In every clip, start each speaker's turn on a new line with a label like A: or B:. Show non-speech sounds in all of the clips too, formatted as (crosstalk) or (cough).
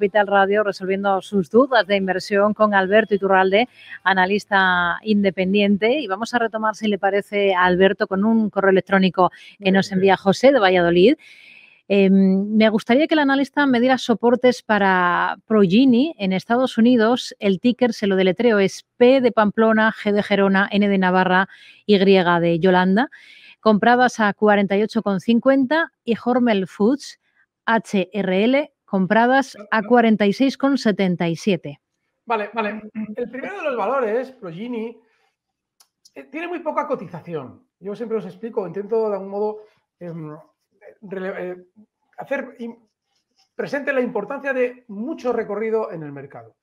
A: Capital Radio resolviendo sus dudas de inversión con Alberto Iturralde, analista independiente. Y vamos a retomar, si le parece, a Alberto con un correo electrónico que nos envía José de Valladolid. Em, me gustaría que el analista me diera soportes para Progini en Estados Unidos. El ticker se lo deletreo es P de Pamplona, G de Gerona, N de Navarra, Y de Yolanda. Compradas a 48,50 y Hormel Foods HRL compradas a 46,77.
B: Vale, vale. El primero de los valores, Progini, eh, tiene muy poca cotización. Yo siempre os explico, intento de algún modo em, eh, hacer presente la importancia de mucho recorrido en el mercado.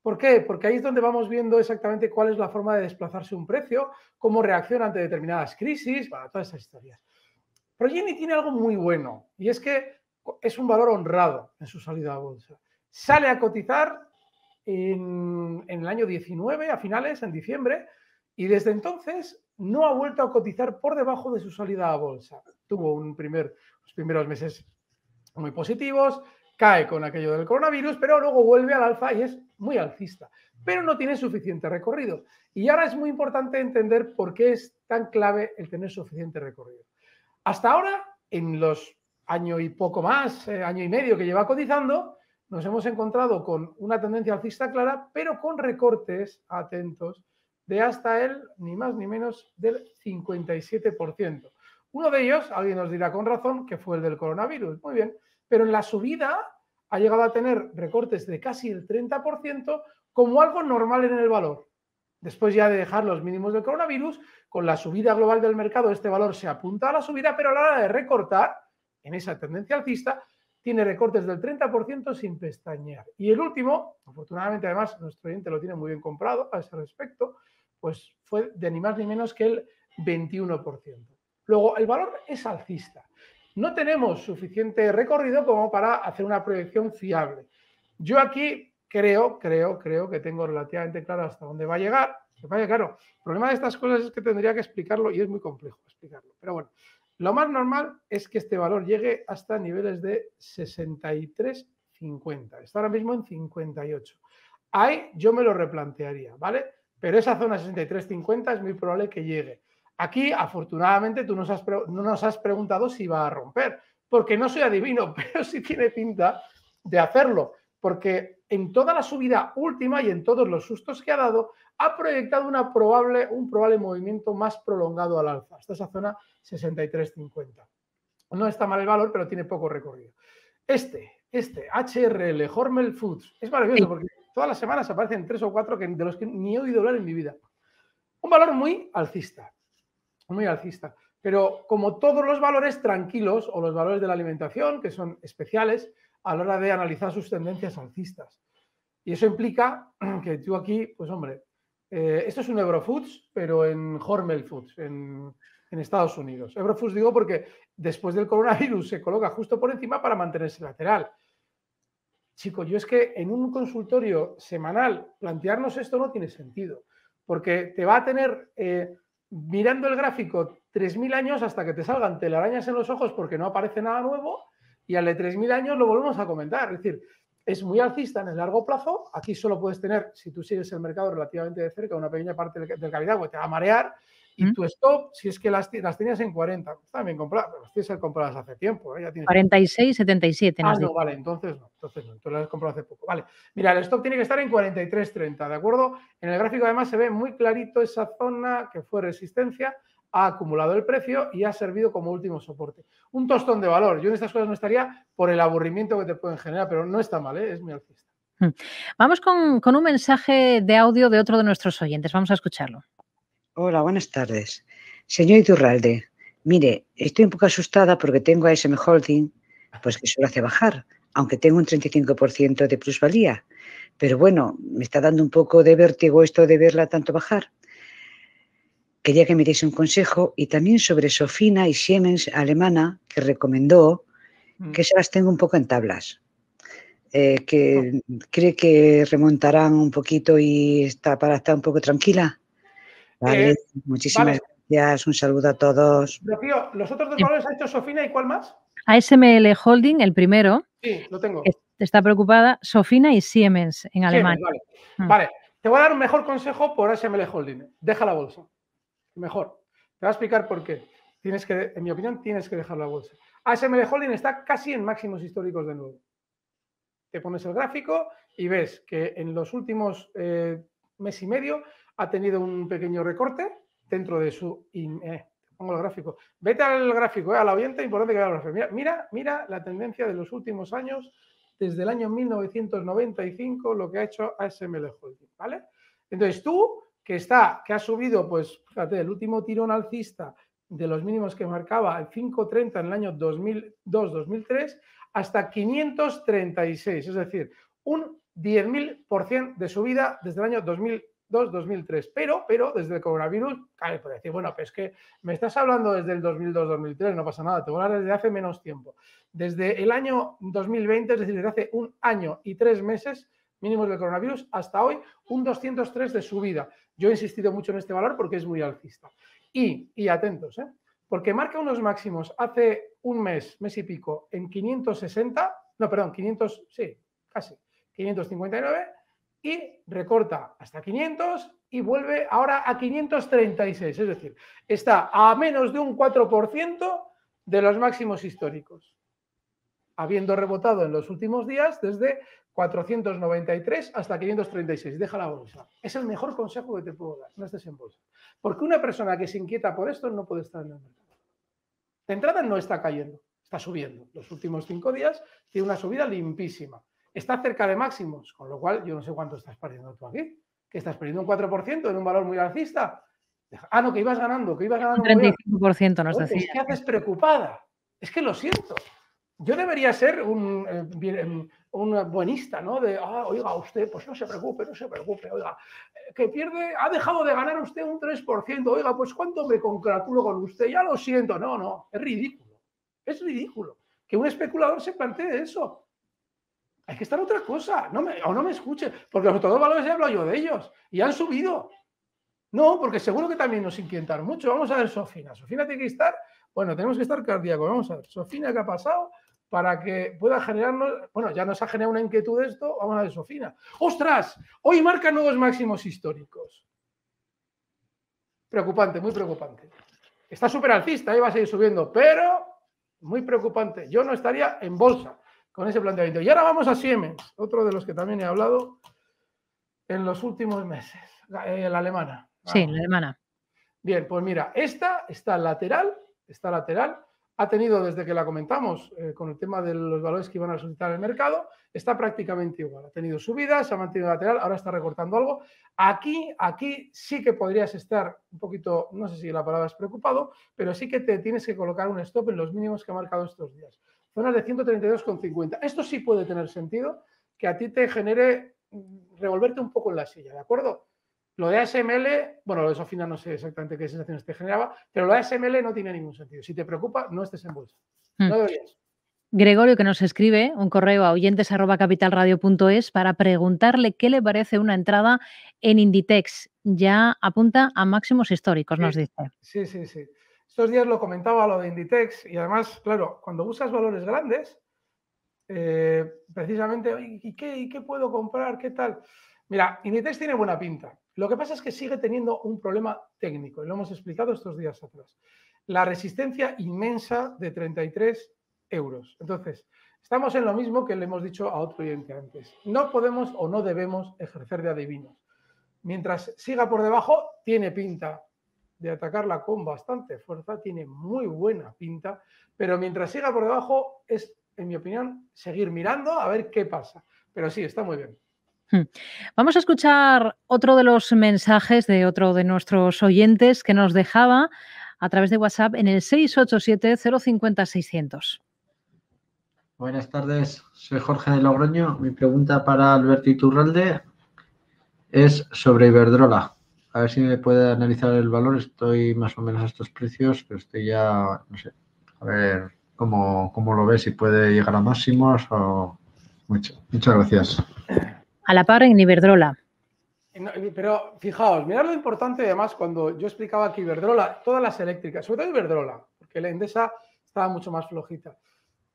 B: ¿Por qué? Porque ahí es donde vamos viendo exactamente cuál es la forma de desplazarse un precio, cómo reacciona ante determinadas crisis, todas esas historias. Progini tiene algo muy bueno y es que es un valor honrado en su salida a bolsa. Sale a cotizar en, el año 19, a finales, en diciembre, y desde entonces no ha vuelto a cotizar por debajo de su salida a bolsa. Tuvo un primer, los primeros meses muy positivos, cae con aquello del coronavirus, pero luego vuelve al alfa y es muy alcista, pero no tiene suficiente recorrido. Y ahora es muy importante entender por qué es tan clave el tener suficiente recorrido. Hasta ahora, en los año y poco más, eh, año y medio que lleva cotizando, nos hemos encontrado con una tendencia alcista clara, pero con recortes atentos de hasta el, ni más ni menos, del 57%. Uno de ellos, alguien nos dirá con razón, que fue el del coronavirus. Muy bien, pero en la subida ha llegado a tener recortes de casi el 30% como algo normal en el valor. Después ya de dejar los mínimos del coronavirus, con la subida global del mercado, este valor se apunta a la subida, pero a la hora de recortar, en esa tendencia alcista, tiene recortes del 30% sin pestañear. Y el último, afortunadamente además nuestro oyente lo tiene muy bien comprado a ese respecto, pues fue de ni más ni menos que el 21%. Luego, el valor es alcista. No tenemos suficiente recorrido como para hacer una proyección fiable. Yo aquí creo, creo, creo que tengo relativamente claro hasta dónde va a llegar. claro, el problema de estas cosas es que tendría que explicarlo y es muy complejo explicarlo. Pero bueno, lo más normal es que este valor llegue hasta niveles de 63,50. Está ahora mismo en 58. Ahí yo me lo replantearía, ¿vale? Pero esa zona 63,50 es muy probable que llegue. Aquí, afortunadamente, tú no nos has preguntado si va a romper, porque no soy adivino, (laughs) pero sí tiene pinta de hacerlo, porque en toda la subida última y en todos los sustos que ha dado, ha proyectado una probable, un probable movimiento más prolongado al alza, hasta esa zona 63.50. No está mal el valor, pero tiene poco recorrido. Este, este, HRL, Hormel Foods, es maravilloso porque todas las semanas aparecen tres o cuatro que, de los que ni he oído hablar en mi vida. Un valor muy alcista, muy alcista. Pero como todos los valores tranquilos o los valores de la alimentación, que son especiales, a la hora de analizar sus tendencias alcistas. Y eso implica (clears throat) que tú aquí, pues hombre, eh, esto es un Eurofoods, pero en Hormel Foods, en, Estados Unidos. Eurofoods digo porque después del coronavirus se coloca justo por encima para mantenerse lateral. Chico, yo es que en un consultorio semanal plantearnos esto no tiene sentido, porque te va a tener eh, mirando el gráfico 3.000 años hasta que te salgan telarañas en los ojos porque no aparece nada nuevo y al de 3.000 años lo volvemos a comentar. Es decir, es muy alcista en el largo plazo. Aquí solo puedes tener, si tú sigues el mercado relativamente de cerca, una pequeña parte del, del capital, porque te va a marear. Y tu stop, si es que las, las tenías en 40, también pues bien compradas, las tienes que compradas hace tiempo. 46,
A: ¿eh? 77. Ah, no,
B: vale, entonces no, entonces no, entonces las has hace poco. Vale, mira, el stop tiene que estar en 43, 30, ¿de acuerdo? En el gráfico además se ve muy clarito esa zona que fue resistencia, ha acumulado el precio y ha servido como último soporte. Un tostón de valor. Yo en estas cosas no estaría por el aburrimiento que te pueden generar, pero no está mal, ¿eh? es mi alcista.
A: Hmm. Vamos con, un mensaje de audio de otro de nuestros oyentes. Vamos a escucharlo. Hola, buenas tardes. Señor Iturralde, mire, estoy un poco asustada porque tengo a SM Holding, pues que solo hace bajar, aunque tengo un 35% de plusvalía. Pero bueno, me está dando un poco de vértigo esto de verla tanto bajar quería que me diese un consejo y también sobre Sofina y Siemens alemana que recomendó, mm. que se las tengo un poco en tablas, eh, que oh. cree que remontarán un poquito y está para estar un poco tranquila. Eh, muchísimas gracias, un saludo a todos.
B: los otros dos valores ha hecho Sofina y cuál más?
A: ASML Holding, el primero. Sí, lo tengo. Está preocupada Sofina y Siemens en Alemania. vale.
B: Mm. vale, te voy a dar un mejor consejo por SML Holding. Deja la bolsa mejor. Te voy a explicar por qué. Tienes que, en mi opinión, tienes que dejar la bolsa. ASML Holding está casi en máximos históricos de nuevo. Te pones el gráfico y ves que en los últimos eh, mes y medio ha tenido un pequeño recorte dentro de su eh, Te pongo el gráfico. Vete al gráfico, eh, al oyente, importante que vea el gráfico. Mira, mira, mira la tendencia de los últimos años, desde el año 1995, lo que ha hecho ASML Holding. ¿Vale? Entonces tú que está, que ha subido, pues fíjate, el último tirón alcista de los mínimos que marcaba el 5.30 en el año 2002-2003 hasta 536, es decir, un 10.000% de subida desde el año 2002-2003. Pero, pero desde el coronavirus, por decir, bueno, pues es que me estás hablando desde el 2002-2003, no pasa nada, te voy a hablar desde hace menos tiempo. Desde el año 2020, es decir, desde hace un año y tres meses, mínimos del coronavirus hasta hoy, un 203 de subida. Yo he insistido mucho en este valor porque es muy alcista. Y, atentos, ¿eh? porque marca unos máximos hace un mes, mes y pico, en 560, no, perdón, 500, sí, casi, 559 y recorta hasta 500 y vuelve ahora a 536. Es decir, está a menos de un 4% de los máximos históricos habiendo rebotado en los últimos días desde 493 hasta 536. Deja la bolsa. Es el mejor consejo que te puedo dar. No estés en bolsa. Porque una persona que se inquieta por esto no puede estar en el mercado. De entrada no está cayendo, está subiendo. Los últimos cinco días tiene una subida limpísima. Está cerca de máximos, con lo cual yo no sé cuánto estás perdiendo tú aquí. ¿Que estás perdiendo un 4% en un valor muy alcista? Ah, no, que ibas ganando, que ibas ganando. Un
A: 35% no estás Es que haces
B: preocupada. Es que lo siento yo debería ser eh, em, un, buenista, ¿no? De, ah, oiga, usted, pues no se preocupe, no se preocupe, oiga, eh, que pierde, ha dejado de ganar usted un 3%, oiga, pues ¿cuánto me congratulo con usted? Ya lo siento, no, no, es ridículo, es ridículo que un especulador se plantee eso. Hay que estar otra cosa, no me, o no me escuche, porque los otros valores ya hablo yo de ellos y han subido. No, porque seguro que también nos inquietan mucho. Vamos a ver, Sofina. Sofina tiene que estar, bueno, tenemos que estar cardíaco. Vamos a ver, Sofina, ¿qué ha pasado? para que pueda generarnos, bueno, ya nos ha generado una inquietud esto, vamos a ver, Sofina. ¡Ostras! Hoy marca nuevos máximos históricos. Preocupante, muy preocupante. Está súper alcista, ahí va a seguir subiendo, pero muy preocupante. Yo no estaría en bolsa con ese planteamiento. Y ahora vamos a Siemens, otro de los que también he hablado en los últimos meses, la, eh,
A: alemana. Sí, la alemana.
B: Bien, pues mira, esta está lateral, está lateral, ha tenido desde que la comentamos eh, con el tema de los valores que iban a solicitar el mercado, está prácticamente igual. Ha tenido subidas, se ha mantenido lateral, ahora está recortando algo. Aquí, aquí sí que podrías estar un poquito, no sé si la palabra es preocupado, pero sí que te tienes que colocar un stop en los mínimos que ha marcado estos días. Zonas de 132,50. Esto sí puede tener sentido que a ti te genere mm, revolverte un poco en la silla, ¿de acuerdo? Lo de ASML, bueno, eso al final no sé exactamente qué sensaciones te generaba, pero lo de ASML no tiene ningún sentido. Si te preocupa, no estés en bolsa. Hmm. No
A: deberías. Gregorio, que nos escribe un correo a oyentes.capitalradio.es para preguntarle qué le parece una entrada en Inditex. Ya apunta a máximos históricos, nos dice.
B: Sí, sí, sí. Estos días lo comentaba lo de Inditex y además, claro, cuando usas valores grandes, eh, precisamente, ¿y qué, ¿y qué puedo comprar? ¿Qué tal? Mira, Inditex tiene buena pinta. Lo que pasa es que sigue teniendo un problema técnico y lo hemos explicado estos días atrás. La resistencia inmensa de 33 euros. Entonces, estamos en lo mismo que le hemos dicho a otro cliente antes. No podemos o no debemos ejercer de adivinos. Mientras siga por debajo, tiene pinta de atacarla con bastante fuerza, tiene muy buena pinta, pero mientras siga por debajo es, en mi opinión, seguir mirando a ver qué pasa. Pero sí, está muy bien.
A: Hmm. Vamos a escuchar otro de los mensajes de otro de nuestros oyentes que nos dejaba a través de WhatsApp en el 687-050-600.
B: Buenas tardes, soy Jorge de Logroño. Mi pregunta para Alberto Iturralde es sobre Iberdrola. A ver si me puede analizar el valor. Estoy más o menos a estos precios, pero estoy ya, no sé, a ver cómo, lo ve, si puede llegar a máximos o mucho. Muchas
A: gracias. Eh, a la par en Iberdrola.
B: Pero fijaos, mirad lo importante además cuando yo explicaba que Iberdrola, todas las eléctricas, sobre todo Iberdrola, porque la Endesa estaba mucho más flojita,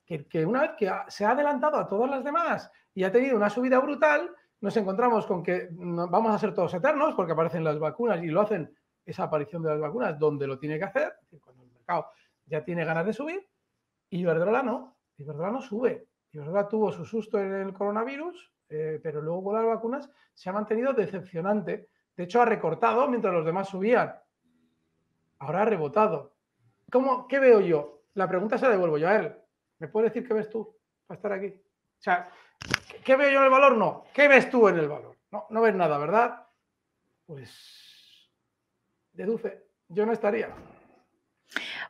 B: que, que una vez que se ha adelantado a todas las demás y ha tenido una subida brutal, nos encontramos con que vamos a ser todos eternos porque aparecen las vacunas y lo hacen esa aparición de las vacunas donde lo tiene que hacer, cuando el mercado ya tiene ganas de subir, y Iberdrola no, Iberdrola no sube. Iberdrola tuvo su susto en el coronavirus, eh, pero luego con las vacunas se ha mantenido decepcionante. De hecho, ha recortado mientras los demás subían. Ahora ha rebotado. ¿Cómo, ¿Qué veo yo? La pregunta se la devuelvo yo a él. ¿Me puedes decir qué ves tú para estar aquí? O sea, ¿qué veo yo en el valor? No. ¿Qué ves tú en el valor? No, no ves nada, ¿verdad? Pues deduce, yo no estaría.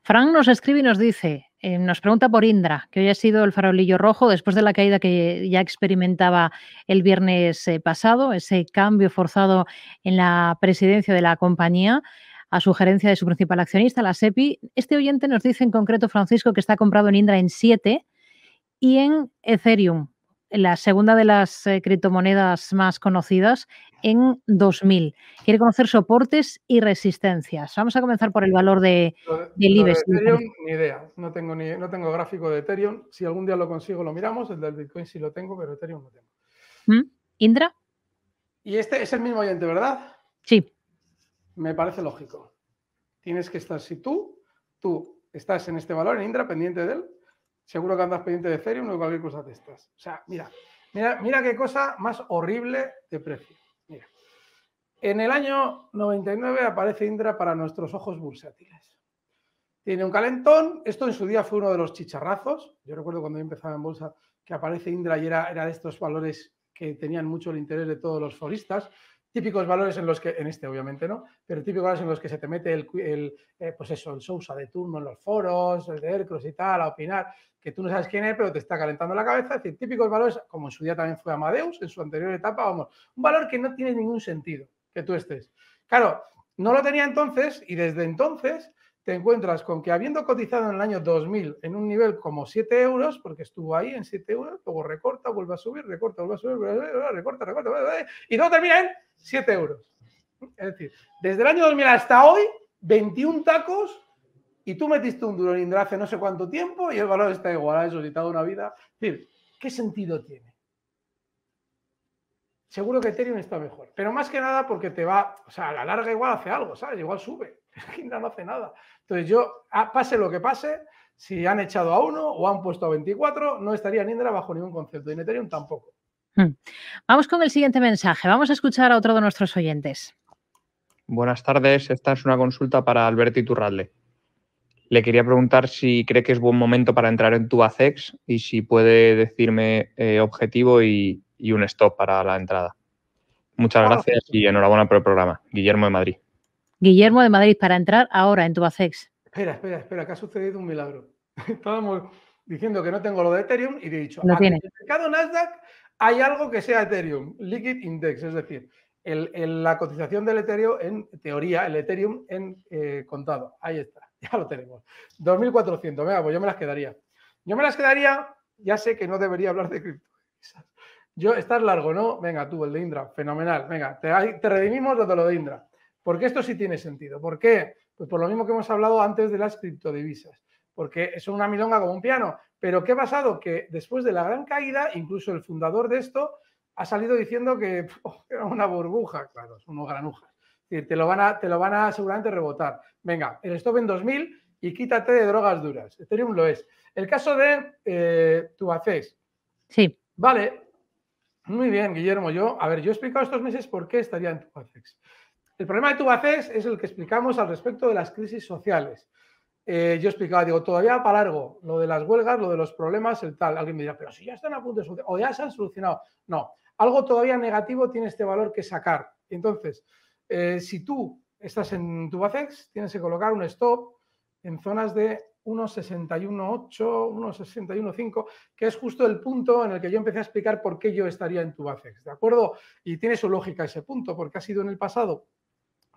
A: Frank nos escribe y nos dice, eh, nos pregunta por Indra, que hoy ha sido el farolillo rojo después de la caída que ya experimentaba el viernes eh, pasado, ese cambio forzado en la presidencia de la compañía a sugerencia de su principal accionista, la SEPI. Este oyente nos dice en concreto, Francisco, que está comprado en Indra en 7 y en Ethereum la segunda de las eh, criptomonedas más conocidas, en 2000. Quiere conocer soportes y resistencias. Vamos a comenzar por el valor de, del ni
B: idea. No tengo, no tengo gráfico de Ethereum. Si algún día lo consigo, lo miramos. El del Bitcoin sí lo tengo, pero Ethereum no tengo.
A: ¿Mm? ¿Indra?
B: Y este es el mismo oyente, ¿verdad? Sí. Me parece lógico. Tienes que estar, si tú, tú estás en este valor, en Indra, pendiente de él, seguro que andas pendiente de Ethereum o cualquier cosa de estas. O sea, mira, mira, mira qué cosa más horrible de precio. Mira. En el año 99 aparece Indra para nuestros ojos bursátiles. Tiene un calentón, esto en su día fue uno de los chicharrazos. Yo recuerdo cuando yo empezaba en bolsa que aparece Indra y era, era de estos valores que tenían mucho el interés de todos los foristas típicos valores en los que, en este obviamente no, pero típicos valores en los que se te mete el, eh, pues eso, el Sousa de turno en los foros, el de Hercros y tal, a opinar, que tú no sabes quién es, pero te está calentando la cabeza. Es decir, típicos valores, como en su día también fue Amadeus, en su anterior etapa, vamos, un valor que no tiene ningún sentido que tú estés. Claro, no lo tenía entonces y desde entonces te encuentras con que habiendo cotizado en el año 2000 en un nivel como 7 euros, porque estuvo ahí en 7 euros, luego recorta, vuelve a subir, recorta, vuelve a subir, recorta, recorta, y luego termina en 7 euros. Es decir, desde el año 2000 hasta hoy, 21 tacos y tú metiste un duro en Indra hace no sé cuánto tiempo y el valor está igual a eso, te ha una vida. Es decir, ¿qué sentido tiene? Seguro que Ethereum está mejor, pero más que nada porque te va, o sea, a la larga igual hace algo, ¿sabes? Igual sube. (laughs) no hace nada. Entonces yo, ah, pase lo que pase, si han echado a uno o han puesto a 24, no estaría en bajo ningún concepto. Y en tampoco. Hmm.
A: Vamos con el siguiente mensaje. Vamos a escuchar a otro de nuestros oyentes.
B: Buenas tardes. Esta es una consulta para Alberto Iturralde. Le quería preguntar si cree que es buen momento para entrar en ACEX y si puede decirme eh, objetivo y, un stop para la entrada. Muchas gracias y enhorabuena por el programa. Guillermo de
A: Madrid. Guillermo de Madrid, para entrar ahora en tu Tubacex.
B: Espera, espera, espera, que ha sucedido un milagro. (laughs) Estábamos diciendo que no tengo lo de Ethereum y he dicho, no en el mercado Nasdaq hay algo que sea Ethereum, Liquid Index, es decir, la cotización del Ethereum en teoría, el Ethereum en eh, contado. Ahí está, (laughs) ya lo tenemos. 2.400, venga, pues yo me las quedaría. Yo me las quedaría, ya sé que no debería hablar de cripto. Yo, estás largo, ¿no? Venga, tú, el de Indra, fenomenal. Venga, te, te redimimos desde lo de Indra. Porque esto sí tiene sentido. ¿Por qué? Pues por lo mismo que hemos hablado antes de las criptodivisas, porque es una milonga como un piano. Pero ¿qué ha pasado? Que después de la gran caída, incluso el fundador de esto ha salido diciendo que (laughs) oh, era una burbuja, claro, son unos granujas. te lo van a, te lo van a seguramente rebotar. Venga, el stop en 2000 y quítate de drogas duras. Ethereum lo es. El caso de eh, Sí. Vale. Muy bien, Guillermo. Yo, a ver, yo he explicado estos meses por qué estaría en tu el problema de Tubacex es el que explicamos al respecto de las crisis sociales. Eh, yo explicaba, digo, todavía para largo, lo de las huelgas, lo de los problemas, el tal. Alguien me dirá, pero si ya están a punto de solucionar, o ya se han solucionado. No, algo todavía negativo tiene este valor que sacar. Entonces, eh, si tú estás en Tubacex, tienes que colocar un stop en zonas de 1.61.8, 1.61.5, que es justo el punto en el que yo empecé a explicar por qué yo estaría en Tubacex, ¿de acuerdo? Y tiene su lógica ese punto, porque ha sido en el pasado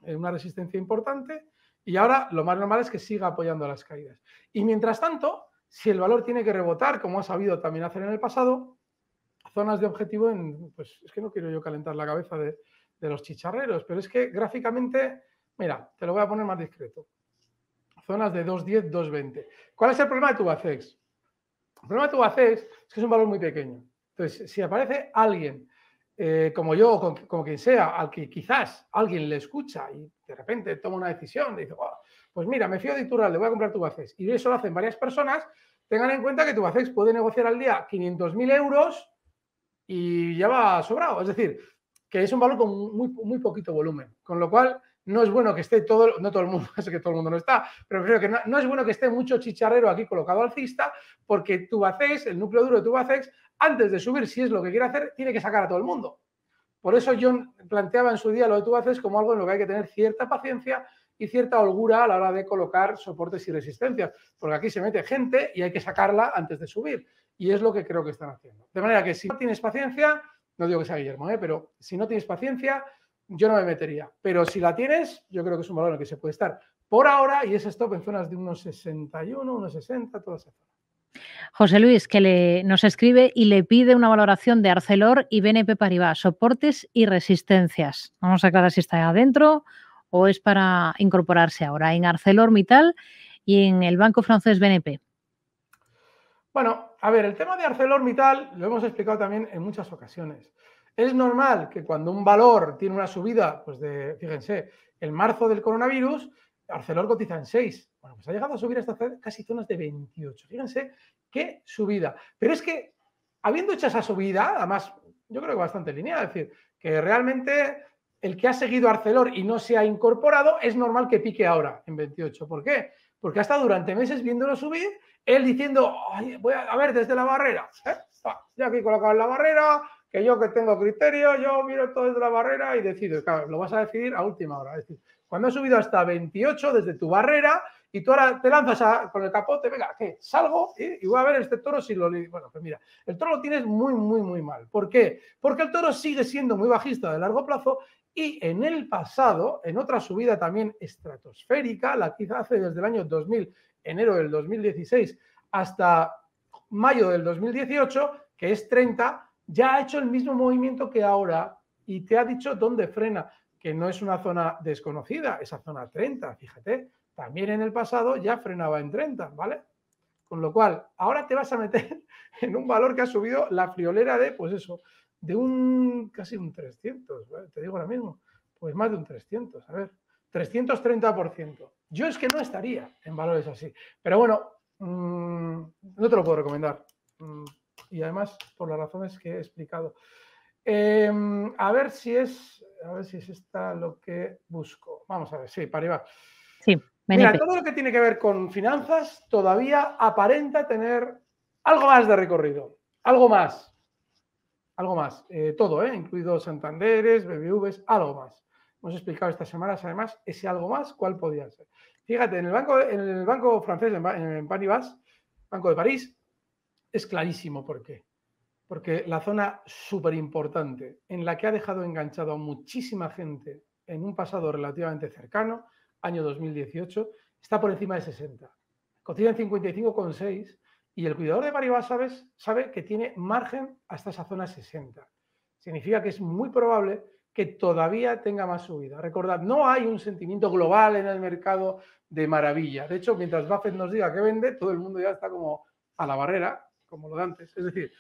B: una resistencia importante y ahora lo más normal es que siga apoyando las caídas. Y mientras tanto, si el valor tiene que rebotar, como ha sabido también hacer en el pasado, zonas de objetivo en, pues es que no quiero yo calentar la cabeza de, los chicharreros, pero es que gráficamente, mira, te lo voy a poner más discreto. Zonas de 2.10, 2.20. ¿Cuál es el problema de tu Bacex? El problema de tu e es que es un valor muy pequeño. Entonces, si aparece alguien eh, como yo, como, quien sea, al que quizás alguien le escucha y de repente toma una decisión, dice, oh, pues mira, me fío de le voy a comprar tu Tubacex. Y eso lo hacen varias personas, tengan en cuenta que tu Tubacex puede negociar al día 500.000 euros y ya va sobrado. Es decir, que es un valor con muy, muy poquito volumen, con lo cual no es bueno que esté todo, no todo el mundo, (laughs) sé que todo el mundo no está, pero creo que no, es bueno que esté mucho chicharrero aquí colocado alcista, porque tu Tubacex, el núcleo duro de tu Tubacex, antes de subir, si es lo que quiere hacer, tiene que sacar a todo el mundo. Por eso yo planteaba en su día lo que tú haces como algo en lo que hay que tener cierta paciencia y cierta holgura a la hora de colocar soportes y resistencias, porque aquí se mete gente y hay que sacarla antes de subir. Y es lo que creo que están haciendo. De manera que si no tienes paciencia, no digo que sea Guillermo, ¿eh? pero si no tienes paciencia, yo no me metería. Pero si la tienes, yo creo que es un valor en el que se puede estar por ahora y es stop en zonas de unos 61, unos 60, todas esas zonas.
A: José Luis, que nos escribe y le pide una valoración de Arcelor y BNP Paribas, soportes y resistencias. Vamos a aclarar si está adentro o es para incorporarse ahora en ArcelorMittal y en el banco francés BNP.
B: Bueno, a ver, el tema de ArcelorMittal lo hemos explicado también en muchas ocasiones. Es normal que cuando un valor tiene una subida, pues de, fíjense, el marzo del coronavirus, Arcelor cotiza en 6. Bueno, pues ha llegado a subir hasta casi zonas de 28. Fíjense qué subida. Pero es que, habiendo hecho esa subida, además, yo creo que bastante lineal, es decir, que realmente el que ha seguido Arcelor y no se ha incorporado, es normal que pique ahora en 28. ¿Por qué? Porque ha estado durante meses viéndolo subir, él diciendo, voy a, ver desde la barrera. ¿Eh? Ya aquí colocado en la barrera, que yo que tengo criterio, yo miro todo desde la barrera y decido. Claro, lo vas a decidir a última hora. Es decir, cuando ha subido hasta 28 desde tu barrera y tú ahora te lanzas con el capote, venga, que salgo ¿eh? y voy a ver este toro si lo... Bueno, pues mira, el toro lo tienes muy, muy, muy mal. ¿Por qué? Porque el toro sigue siendo muy bajista de largo plazo y en el pasado, en otra subida también estratosférica, la que hace desde el año 2000, enero del 2016 hasta mayo del 2018, que es 30, ya ha hecho el mismo movimiento que ahora y te ha dicho dónde frena que no es una zona desconocida, esa zona 30, fíjate, también en el pasado ya frenaba en 30, ¿vale? Con lo cual, ahora te vas a meter (laughs) en un valor que ha subido la friolera de, pues eso, de un casi un 300, te digo ahora mismo, pues más de un 300, a ver, 330%. Yo es que no estaría en valores así, pero bueno, mm, no te lo puedo recomendar. Mm, y además, por las razones que he explicado. Em, a ver si es, a ver si es esta lo que busco. Vamos a ver, sí, Paribas Sí, Mira, todo lo que tiene que ver con finanzas todavía aparenta tener algo más de recorrido, algo más, algo más, eh, todo, eh, incluido Santanderes, BBVs, algo más. Hemos explicado estas semanas además ese algo más, cuál podía ser. Fíjate, en el banco, en el banco francés, en, en Paribas, Banco de París, es clarísimo por qué porque la zona súper importante en la que ha dejado enganchado a muchísima gente en un pasado relativamente cercano, año 2018, está por encima de 60. Cotiza 55,6 y el cuidador de Paribas sabe que tiene margen hasta esa zona 60. Significa que es muy probable que todavía tenga más subida. Recordad, no hay un sentimiento global en el mercado de maravilla. De hecho, mientras Buffett nos diga que vende, todo el mundo ya está como a la barrera, como lo de antes. Es decir,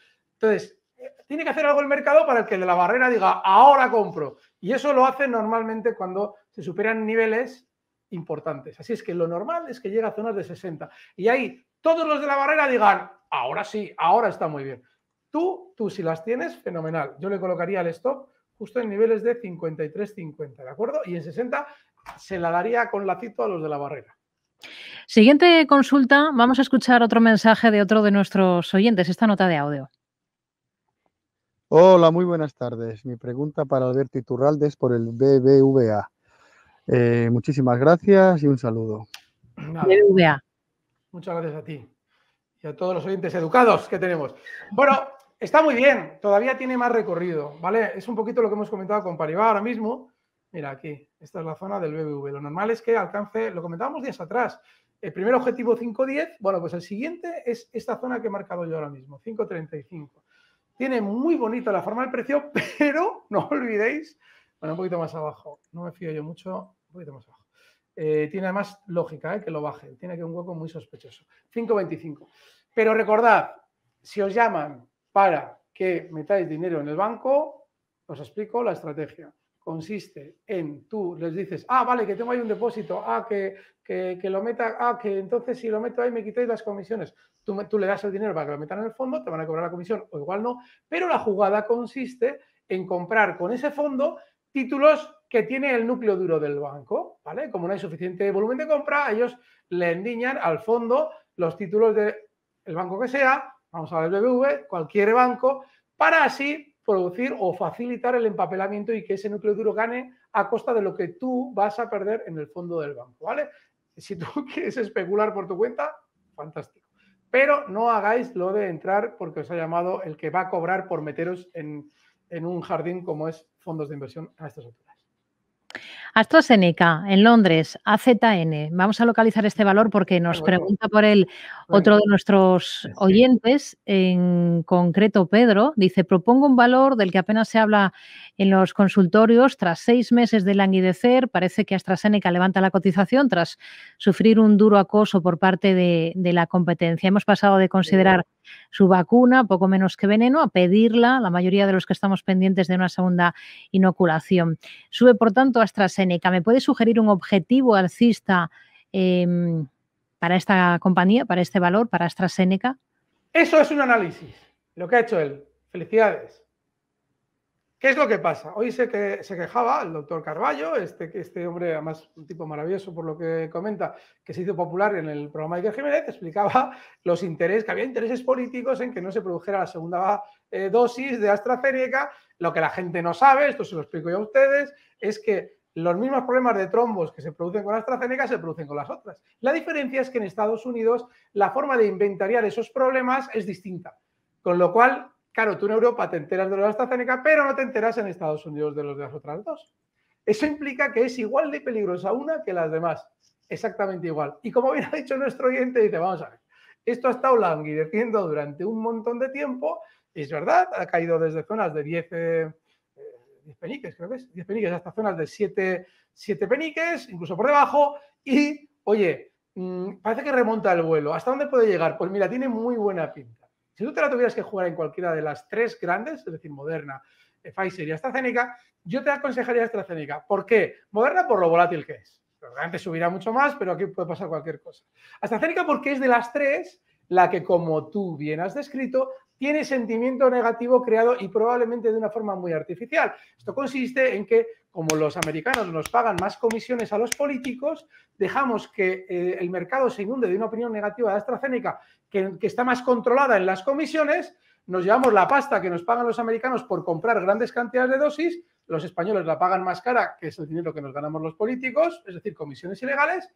B: entonces, eh, tiene que hacer algo el mercado para el que el de la barrera diga, ahora compro. Y eso lo hace normalmente cuando se superan niveles importantes. Así es que lo normal es que llega a zonas de 60. Y ahí todos los de la barrera digan, ahora sí, ahora está muy bien. Tú, tú si las tienes, fenomenal. Yo le colocaría el stop justo en niveles de 53, 50, ¿de acuerdo? Y en 60 se la daría con lacito a los de la barrera.
A: Siguiente consulta, vamos a escuchar otro mensaje de otro de nuestros oyentes, esta nota de audio.
B: Hola, muy buenas tardes. Mi pregunta para Alberto Iturralde es por el BBVA. Eh, muchísimas gracias y un saludo. BBVA. Muchas gracias a ti y a todos los oyentes educados que tenemos. Bueno, está muy bien, todavía tiene más recorrido, ¿vale? Es un poquito lo que hemos comentado con Paribas ahora mismo. Mira, aquí, esta es la zona del BBV. Lo normal es que alcance, lo comentábamos días atrás, el primer objetivo 5.10, bueno, pues el siguiente es esta zona que he marcado yo ahora mismo, 5.35. Tiene muy bonito la forma del precio, (laughs) pero no olvidéis, bueno, un poquito más abajo, no me fío yo mucho, un poquito más abajo. Eh, tiene además lógica eh, que lo baje, tiene que un hueco muy sospechoso, 5.25. Pero recordad, si os llaman para que metáis dinero en el banco, os explico la estrategia. Consiste en tú les dices, ah, vale, que tengo ahí un depósito, ah, que, que lo meta, ah, que entonces si lo meto ahí me quitáis las comisiones. Tú, le das el dinero para que lo metan en el fondo, te van a cobrar la comisión o igual no, pero la jugada consiste en comprar con ese fondo títulos que tiene el núcleo duro del banco, ¿vale? Como no hay suficiente volumen de compra, ellos le endiñan al fondo los títulos del banco que sea, vamos a ver BBV, cualquier banco, para así producir o facilitar el empapelamiento y que ese núcleo duro gane a costa de lo que tú vas a perder en el fondo del banco, ¿vale? Si tú (laughs) quieres especular por tu cuenta, fantástico pero no hagáis lo de entrar porque os ha llamado el que va a cobrar por meteros en, un jardín como es fondos de inversión a estas alturas.
A: AstraZeneca, en Londres, AZN. Vamos a localizar este valor porque nos pregunta por él otro de nuestros oyentes, en concreto Pedro. Dice, propongo un valor del que apenas se habla en los consultorios. Tras seis meses de languidecer, parece que AstraZeneca levanta la cotización tras sufrir un duro acoso por parte de, de la competencia. Hemos pasado de considerar su vacuna, poco menos que veneno, a pedirla, la mayoría de los que estamos pendientes de una segunda inoculación. Sube, por tanto, AstraZeneca ¿Me puede sugerir un objetivo alcista em, para esta compañía, para este valor, para AstraZeneca?
B: Eso es un análisis, lo que ha hecho él. Felicidades. ¿Qué es lo que pasa? Hoy se, quejaba el doctor Carballo, este, este, hombre, además un tipo maravilloso por lo que comenta, que se hizo popular en el programa de Jiménez, explicaba (laughs) los intereses, que había intereses políticos en que no se produjera la segunda eh, dosis de AstraZeneca. Lo que la gente no sabe, esto se lo explico yo a ustedes, es que los mismos problemas de trombos que se producen con AstraZeneca se producen con las otras. La diferencia es que en Estados Unidos la forma de inventariar esos problemas es distinta. Con lo cual, claro, tú en Europa te enteras de los de AstraZeneca, pero no te enteras en Estados Unidos de los de las otras dos. Eso implica que es igual de peligrosa una que las demás. Exactamente igual. Y como bien ha dicho nuestro oyente, dice, vamos a ver, esto ha estado languideciendo durante un montón de tiempo. Es verdad, ha caído desde zonas de 10... 10 peniques, creo que es, 10 peniques, hasta zonas de 7, peniques, incluso por debajo, y, oye, mm, parece que remonta el vuelo. ¿Hasta dónde puede llegar? Pues mira, tiene muy buena pinta. Si tú te la tuvieras que jugar en cualquiera de las tres grandes, es decir, Moderna, eh, Pfizer y AstraZeneca, yo te aconsejaría AstraZeneca. ¿Por qué? Moderna por lo volátil que es. realmente subirá mucho más, pero aquí puede pasar cualquier cosa. AstraZeneca porque es de las tres la que, como tú bien has descrito, tiene sentimiento negativo creado y probablemente de una forma muy artificial. Esto consiste en que, como los americanos nos pagan más comisiones a los políticos, dejamos que eh, el mercado se inunde de una opinión negativa de AstraZeneca que, que está más controlada en las comisiones, nos llevamos la pasta que nos pagan los americanos por comprar grandes cantidades de dosis, los españoles la pagan más cara, que es el dinero que nos ganamos los políticos, es decir, comisiones ilegales,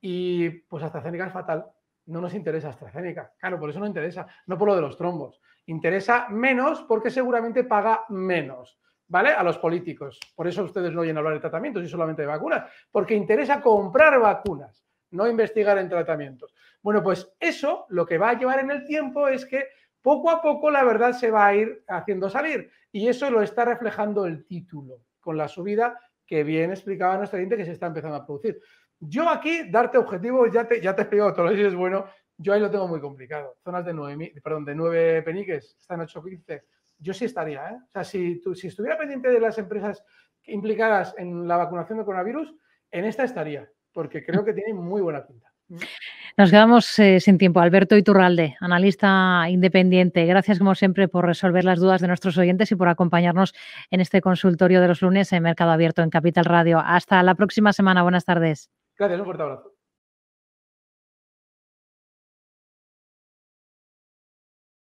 B: y pues AstraZeneca es fatal no nos interesa AstraZeneca. Claro, por eso no interesa, no por lo de los trombos. Interesa menos porque seguramente paga menos, ¿vale? A los políticos. Por eso ustedes no oyen hablar de tratamientos y solamente de vacunas, porque interesa comprar vacunas, no investigar en tratamientos. Bueno, pues eso lo que va a llevar en el tiempo es que poco a poco la verdad se va a ir haciendo salir y eso lo está reflejando el título con la subida que bien explicaba nuestra gente que se está empezando a producir. Yo aquí, darte objetivos, ya te, ya te he explicado todo que es bueno. Yo ahí lo tengo muy complicado. Zonas de nueve perdón, de 9 peniques, están 8.15. Yo sí estaría, ¿eh? O sea, si, si estuviera pendiente de las empresas implicadas en la vacunación de coronavirus, en esta estaría, porque creo que tiene muy buena pinta.
A: Nos quedamos eh, sin tiempo. Alberto Iturralde, analista independiente. Gracias, como siempre, por resolver las dudas de nuestros oyentes y por acompañarnos en este consultorio de los lunes en Mercado Abierto en Capital Radio. Hasta la próxima semana. Buenas tardes.
B: Gracias, un fuerte abrazo.